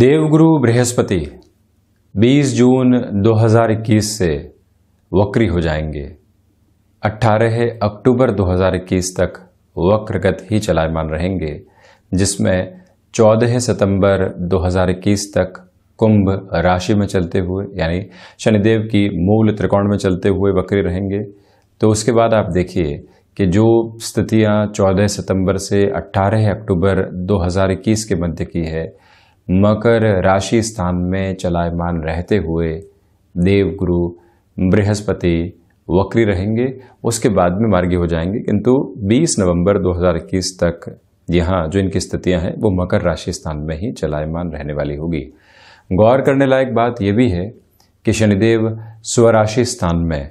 देवगुरु बृहस्पति 20 जून 2021 से वक्री हो जाएंगे 18 अक्टूबर 2021 तक वक्रगत ही चलायमान रहेंगे जिसमें 14 सितंबर 2021 तक कुंभ राशि में चलते हुए यानी शनिदेव की मूल त्रिकोण में चलते हुए वक्री रहेंगे तो उसके बाद आप देखिए कि जो स्थितियां 14 सितंबर से 18 अक्टूबर 2021 के मध्य की है मकर राशि स्थान में चलायमान रहते हुए देव गुरु बृहस्पति वक्री रहेंगे उसके बाद में मार्गी हो जाएंगे किंतु 20 नवंबर 2021 तक यहाँ जो इनकी स्थितियाँ हैं वो मकर राशि स्थान में ही चलायमान रहने वाली होगी गौर करने लायक बात यह भी है कि शनिदेव स्वराशि स्थान में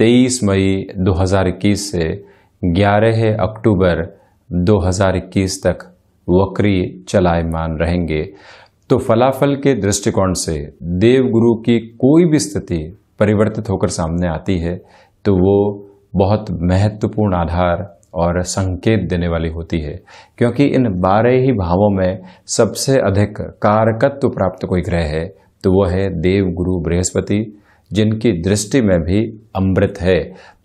23 मई 2021 से 11 अक्टूबर 2021 तक वक्री चलायमान रहेंगे तो फलाफल के दृष्टिकोण से देवगुरु की कोई भी स्थिति परिवर्तित होकर सामने आती है तो वो बहुत महत्वपूर्ण आधार और संकेत देने वाली होती है क्योंकि इन बारह ही भावों में सबसे अधिक कारकत्व प्राप्त कोई ग्रह है तो वह है देव गुरु बृहस्पति जिनकी दृष्टि में भी अमृत है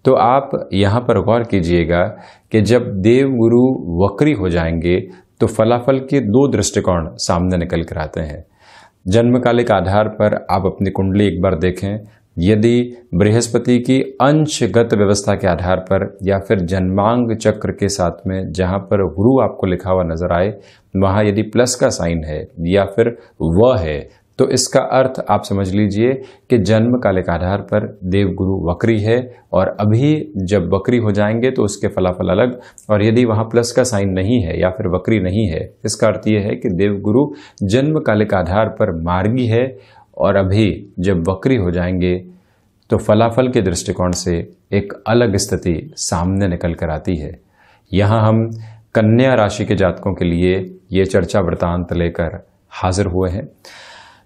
तो आप यहाँ पर गौर कीजिएगा कि जब देव गुरु वक्री हो जाएंगे तो फलाफल के दो दृष्टिकोण सामने निकल कर आते हैं जन्मकालिक आधार पर आप अपनी कुंडली एक बार देखें यदि बृहस्पति की अंशगत व्यवस्था के आधार पर या फिर जन्मांग चक्र के साथ में जहाँ पर गुरु आपको लिखा हुआ नजर आए वहाँ यदि प्लस का साइन है या फिर व है तो इसका अर्थ आप समझ लीजिए कि जन्म काल के आधार पर देवगुरु वक्री है और अभी जब वक्री हो जाएंगे तो उसके फलाफल अलग और यदि वहाँ प्लस का साइन नहीं है या फिर वक्री नहीं है इसका अर्थ ये है कि देवगुरु जन्म काल के आधार पर मार्गी है और अभी जब वक्री हो जाएंगे तो फलाफल के दृष्टिकोण से एक अलग स्थिति सामने निकल कर आती है यहाँ हम कन्या राशि के जातकों के लिए ये चर्चा वृतांत लेकर हाजिर हुए हैं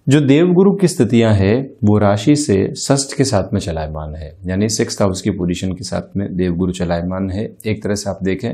जो देवगुरु की स्थितियां है वो राशि से षष्ठ के साथ में चलायमान है यानी सिक्स हाउस की पोजीशन के साथ में देवगुरु चलायमान है एक तरह से आप देखें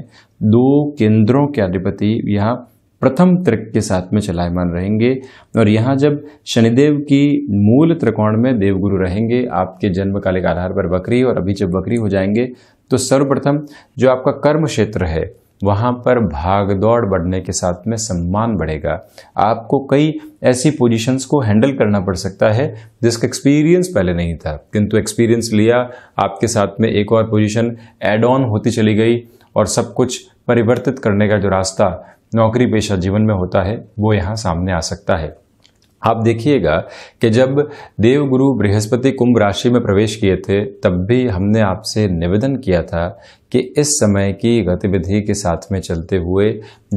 दो केंद्रों के अधिपति यहाँ प्रथम त्रिक के साथ में चलायमान रहेंगे और यहाँ जब शनिदेव की मूल त्रिकोण में देवगुरु रहेंगे आपके जन्म आधार पर बकरी और अभी जब बकरी हो जाएंगे तो सर्वप्रथम जो आपका कर्म क्षेत्र है वहाँ पर भाग दौड़ बढ़ने के साथ में सम्मान बढ़ेगा आपको कई ऐसी पोजीशंस को हैंडल करना पड़ सकता है जिसका एक्सपीरियंस पहले नहीं था किंतु एक्सपीरियंस लिया आपके साथ में एक और पोजीशन एड ऑन होती चली गई और सब कुछ परिवर्तित करने का जो रास्ता नौकरी पेशा जीवन में होता है वो यहाँ सामने आ सकता है आप देखिएगा कि जब देवगुरु बृहस्पति कुंभ राशि में प्रवेश किए थे तब भी हमने आपसे निवेदन किया था कि इस समय की गतिविधि के साथ में चलते हुए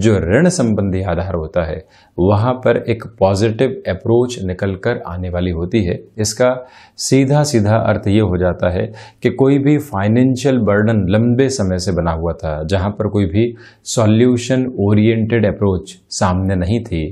जो ऋण संबंधी आधार होता है वहाँ पर एक पॉजिटिव अप्रोच निकल कर आने वाली होती है इसका सीधा सीधा अर्थ ये हो जाता है कि कोई भी फाइनेंशियल बर्डन लंबे समय से बना हुआ था जहाँ पर कोई भी सॉल्यूशन ओरिएंटेड अप्रोच सामने नहीं थी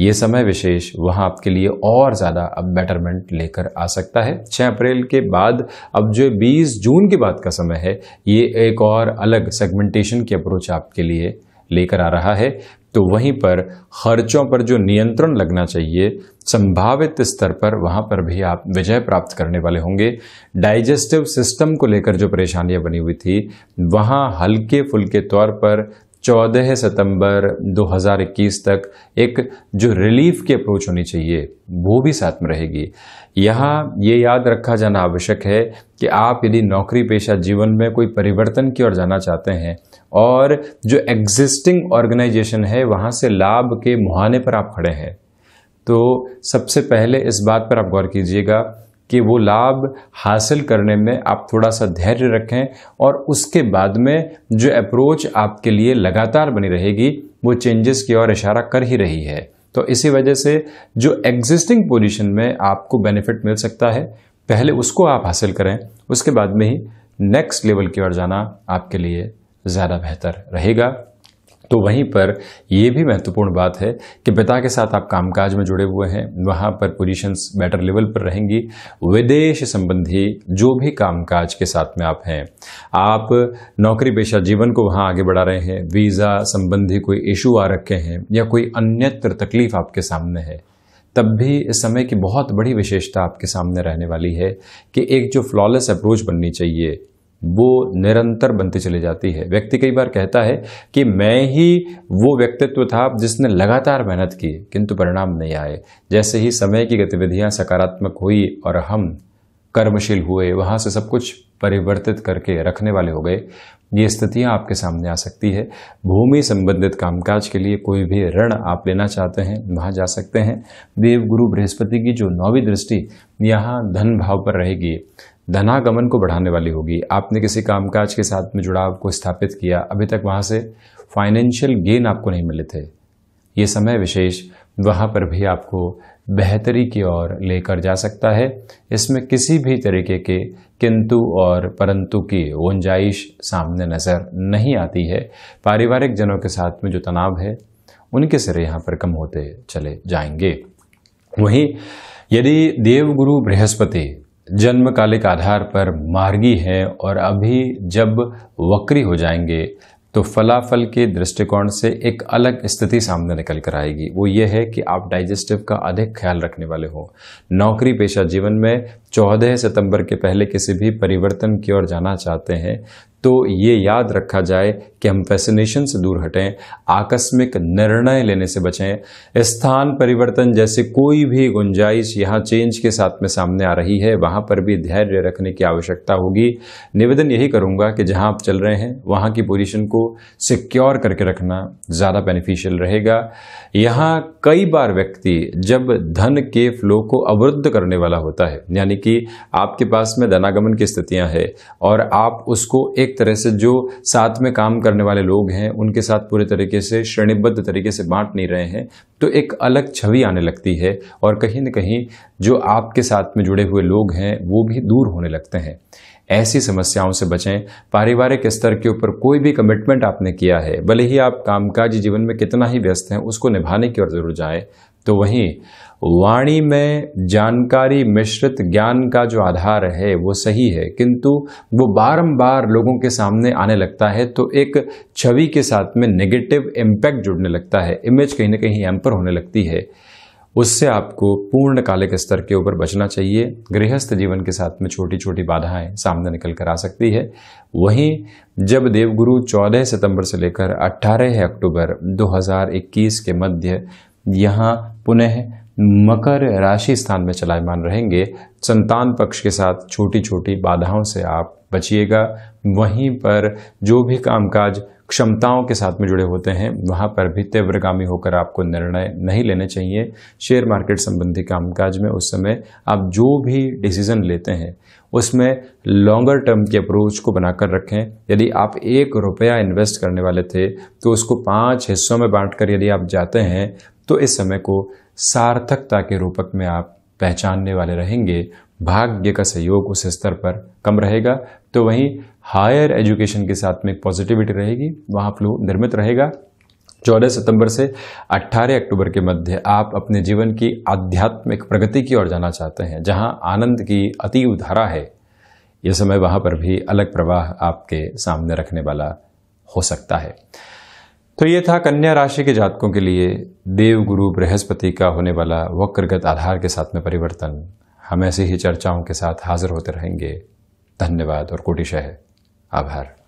ये समय विशेष वहाँ आपके लिए और ज़्यादा अब बेटरमेंट लेकर आ सकता है 6 अप्रैल के बाद अब जो 20 जून के बाद का समय है ये एक और अलग सेगमेंटेशन की अप्रोच आपके लिए लेकर आ रहा है तो वहीं पर खर्चों पर जो नियंत्रण लगना चाहिए संभावित स्तर पर वहाँ पर भी आप विजय प्राप्त करने वाले होंगे डाइजेस्टिव सिस्टम को लेकर जो परेशानियाँ बनी हुई थी वहाँ हल्के फुल्के तौर पर 14 सितंबर 2021 तक एक जो रिलीफ की अप्रोच होनी चाहिए वो भी साथ में रहेगी यहाँ ये याद रखा जाना आवश्यक है कि आप यदि नौकरी पेशा जीवन में कोई परिवर्तन की ओर जाना चाहते हैं और जो एग्जिस्टिंग ऑर्गेनाइजेशन है वहाँ से लाभ के मुहाने पर आप खड़े हैं तो सबसे पहले इस बात पर आप गौर कीजिएगा कि वो लाभ हासिल करने में आप थोड़ा सा धैर्य रखें और उसके बाद में जो अप्रोच आपके लिए लगातार बनी रहेगी वो चेंजेस की ओर इशारा कर ही रही है तो इसी वजह से जो एग्जिस्टिंग पोजीशन में आपको बेनिफिट मिल सकता है पहले उसको आप हासिल करें उसके बाद में ही नेक्स्ट लेवल की ओर जाना आपके लिए ज़्यादा बेहतर रहेगा तो वहीं पर यह भी महत्वपूर्ण बात है कि पिता के साथ आप कामकाज में जुड़े हुए हैं वहाँ पर पोजीशंस बेटर लेवल पर रहेंगी विदेश संबंधी जो भी कामकाज के साथ में आप हैं आप नौकरी पेशा जीवन को वहाँ आगे बढ़ा रहे हैं वीज़ा संबंधी कोई इशू आ रखे हैं या कोई अन्यत्र तकलीफ आपके सामने है तब भी इस समय की बहुत बड़ी विशेषता आपके सामने रहने वाली है कि एक जो फ्लॉलेस अप्रोच बननी चाहिए वो निरंतर बनती चली जाती है व्यक्ति कई बार कहता है कि मैं ही वो व्यक्तित्व था जिसने लगातार मेहनत की किंतु परिणाम नहीं आए जैसे ही समय की गतिविधियां सकारात्मक हुई और हम कर्मशील हुए वहां से सब कुछ परिवर्तित करके रखने वाले हो गए ये स्थितियाँ आपके सामने आ सकती है भूमि संबंधित कामकाज के लिए कोई भी ऋण आप लेना चाहते हैं वहाँ जा सकते हैं देवगुरु बृहस्पति की जो नौवीं दृष्टि यहाँ धन भाव पर रहेगी धनागमन को बढ़ाने वाली होगी आपने किसी कामकाज के साथ में जुड़ाव को स्थापित किया अभी तक वहाँ से फाइनेंशियल गेन आपको नहीं मिले थे ये समय विशेष वहाँ पर भी आपको बेहतरी की ओर लेकर जा सकता है इसमें किसी भी तरीके के किंतु और परंतु की गुंजाइश सामने नज़र नहीं आती है पारिवारिक जनों के साथ में जो तनाव है उनके सिरे यहाँ पर कम होते चले जाएंगे वहीं यदि देवगुरु बृहस्पति जन्मकालिक आधार पर मार्गी हैं और अभी जब वक्री हो जाएंगे तो फलाफल के दृष्टिकोण से एक अलग स्थिति सामने निकल कर आएगी वो ये है कि आप डाइजेस्टिव का अधिक ख्याल रखने वाले हों नौकरी पेशा जीवन में चौदह सितंबर के पहले किसी भी परिवर्तन की ओर जाना चाहते हैं तो ये याद रखा जाए कि हम फैसिनेशन से दूर हटें आकस्मिक निर्णय लेने से बचें स्थान परिवर्तन जैसे कोई भी गुंजाइश यहाँ चेंज के साथ में सामने आ रही है वहाँ पर भी धैर्य रखने की आवश्यकता होगी निवेदन यही करूँगा कि जहाँ आप चल रहे हैं वहाँ की पोजिशन को सिक्योर करके रखना ज़्यादा बेनिफिशियल रहेगा यहाँ कई बार व्यक्ति जब धन के फ्लो को अवरुद्ध करने वाला होता है यानी कि आपके पास में धनागमन की स्थितियां हैं और आप उसको एक तरह से जो साथ में काम करने वाले लोग हैं उनके साथ पूरे तरीके से श्रेणीबद्ध तरीके से बांट नहीं रहे हैं तो एक अलग छवि आने लगती है और कहीं ना कहीं जो आपके साथ में जुड़े हुए लोग हैं वो भी दूर होने लगते हैं ऐसी समस्याओं से बचें पारिवारिक स्तर के ऊपर कोई भी कमिटमेंट आपने किया है भले ही आप कामकाजी जीवन में कितना ही व्यस्त हैं उसको निभाने की ओर जरूर जाएं तो वहीं वाणी में जानकारी मिश्रित ज्ञान का जो आधार है वो सही है किंतु वो बारंबार लोगों के सामने आने लगता है तो एक छवि के साथ में नेगेटिव इम्पैक्ट जुड़ने लगता है इमेज कहीं ना कहीं एम्पर होने लगती है उससे आपको पूर्ण कालिक स्तर के ऊपर बचना चाहिए गृहस्थ जीवन के साथ में छोटी छोटी बाधाएं सामने निकल कर आ सकती है वहीं जब देवगुरु 14 सितंबर से लेकर 18 अक्टूबर 2021 के मध्य यहाँ पुनः मकर राशि स्थान में चलायमान रहेंगे संतान पक्ष के साथ छोटी छोटी बाधाओं से आप बचिएगा वहीं पर जो भी कामकाज क्षमताओं के साथ में जुड़े होते हैं वहाँ पर भी तीव्रगामी होकर आपको निर्णय नहीं लेने चाहिए शेयर मार्केट संबंधी कामकाज में उस समय आप जो भी डिसीजन लेते हैं उसमें लॉन्गर टर्म की अप्रोच को बनाकर रखें यदि आप एक रुपया इन्वेस्ट करने वाले थे तो उसको पाँच हिस्सों में बांट यदि आप जाते हैं तो इस समय को सार्थकता के रूपक में आप पहचानने वाले रहेंगे भाग्य का सहयोग उस स्तर पर कम रहेगा तो वहीं हायर एजुकेशन के साथ में एक पॉजिटिविटी रहेगी वहाँ फ्लू निर्मित रहेगा 14 सितंबर से 18 अक्टूबर के मध्य आप अपने जीवन की आध्यात्मिक प्रगति की ओर जाना चाहते हैं जहाँ आनंद की अतीव धारा है यह समय वहाँ पर भी अलग प्रवाह आपके सामने रखने वाला हो सकता है तो ये था कन्या राशि के जातकों के लिए देव गुरु बृहस्पति का होने वाला वक्रगत आधार के साथ में परिवर्तन हम ऐसी ही चर्चाओं के साथ हाजिर होते रहेंगे धन्यवाद और कोटिशह आभार